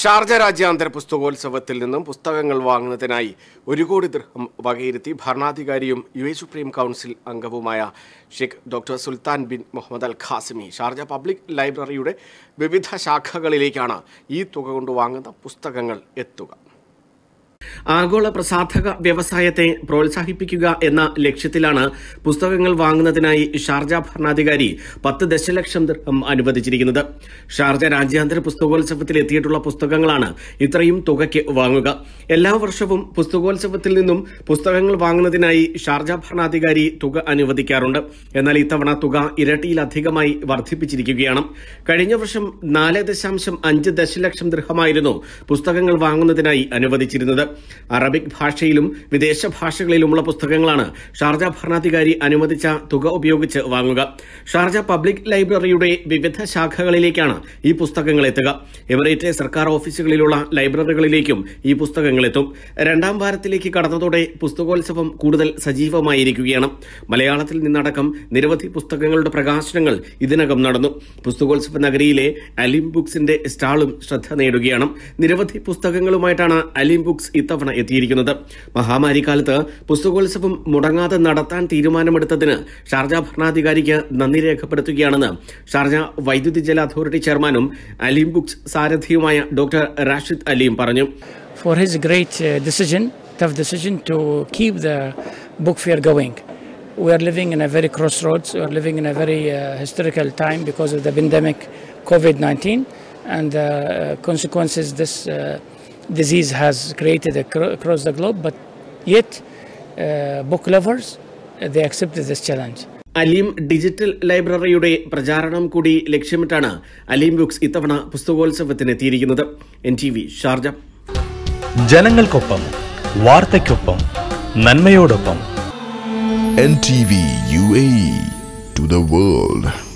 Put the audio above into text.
Sharjah രാജ്യാന്തര പുസ്തകോത്സവത്തിൽ നിന്നും പുസ്തകങ്ങൾ വാങ്ങുന്നതിനായി ഒരു കോടി ദൃഹം വകയിരുത്തി ഭരണാധികാരിയും യു എ സുപ്രീം കൗൺസിൽ അംഗവുമായ Sheikh doctor Sultan bin Muhammad Al Qasimi Sharjah public ലൈബ്രറിയുടെ വിവിധ ശാഖകളിലേക്കാണ് ഈ തുക കൊണ്ട് വാങ്ങുന്ന പുസ്തകങ്ങൾ എത്തുക ആഗോള പ്രസാധക വ്യവസായത്തെ പ്രോത്സാഹിപ്പിക്കുക എന്ന ലക്ഷ്യത്തിലാണ് പുസ്തകങ്ങൾ വാങ്ങുന്നതിനായി ഷാർജ ഭരണാധികാരി പത്ത് ദശലക്ഷം ദൃഹം അനുവദിച്ചിരിക്കുന്നത് ഷാർജ രാജ്യാന്തര പുസ്തകോത്സവത്തിൽ എത്തിയിട്ടുള്ള പുസ്തകങ്ങളാണ് ഇത്രയും തുകയ്ക്ക് വാങ്ങുക എല്ലാ വർഷവും പുസ്തകോത്സവത്തിൽ നിന്നും പുസ്തകങ്ങൾ വാങ്ങുന്നതിനായി ഷാർജ ഭരണാധികാരി തുക അനുവദിക്കാറുണ്ട് എന്നാൽ ഇത്തവണ തുക ഇരട്ടിയിലധികമായി വർദ്ധിപ്പിച്ചിരിക്കുകയാണ് കഴിഞ്ഞ വർഷം നാല് ദശാംശം അഞ്ച് ദശലക്ഷം ദൃഹമായിരുന്നു പുസ്തകങ്ങൾ വാങ്ങുന്നതിനായി അനുവദിച്ചിരുന്നത് അറബിക് ഭാഷയിലും വിദേശ ഭാഷകളിലുമുള്ള പുസ്തകങ്ങളാണ് ഷാർജ ഭരണാധികാരി അനുവദിച്ച തുക ഉപയോഗിച്ച് വാങ്ങുക ഷാർജ പബ്ലിക് ലൈബ്രറിയുടെ വിവിധ ശാഖകളിലേക്കാണ് ഈ പുസ്തകങ്ങൾ എത്തുക എമിറേറ്റ് സർക്കാർ ഓഫീസുകളിലുള്ള ലൈബ്രറികളിലേക്കും ഈ പുസ്തകങ്ങൾ എത്തും രണ്ടാം വാരത്തിലേക്ക് കടന്നതോടെ പുസ്തകോത്സവം കൂടുതൽ സജീവമായിരിക്കുകയാണ് മലയാളത്തിൽ നിന്നടക്കം നിരവധി പുസ്തകങ്ങളുടെ പ്രകാശനങ്ങൾ ഇതിനകം നടന്നു പുസ്തകോത്സവ നഗരിയിലെ അലിം ബുക്സിന്റെ സ്റ്റാളും ശ്രദ്ധ നേടുകയാണ് നിരവധി പുസ്തകങ്ങളുമായിട്ടാണ് അലിം ബുക്സ് ഇത്തവണ ഇത്തവണ എത്തിയിരിക്കുന്നത് കാലത്ത് പുസ്തകോത്സവം മുടങ്ങാതെ നടത്താൻ തീരുമാനമെടുത്തതിന് ഷാർജ ഭരണാധികാരിക്ക് നന്ദി രേഖപ്പെടുത്തുകയാണെന്ന് ഷാർജ വൈദ്യുതി ജല അതോറിറ്റി ചെയർമാനും അലീം ബുക്സ് സാരഥിയുമായ ഡോക്ടർ റാഷിദ് അലീം പറഞ്ഞു for his great decision tough decision to keep the book fair going. we are living in a very crossroads. We are living in a very uh, historical time because of the pandemic COVID 19 and the uh, consequences this. Uh disease has created across the globe, but yet uh, book lovers, uh, they accepted this challenge. Aleem digital ലൈബ്രറിയുടെ പ്രചാരണം കൂടി ലക്ഷ്യമിട്ടാണ് Aleem books ഇത്തവണ പുസ്തകോത്സവത്തിനെത്തിയിരിക്കുന്നത് N T V Sharjah ജനങ്ങൾക്കൊപ്പം വാർത്തയ്ക്കൊപ്പം നന്മയോടൊപ്പം N T V U A to the world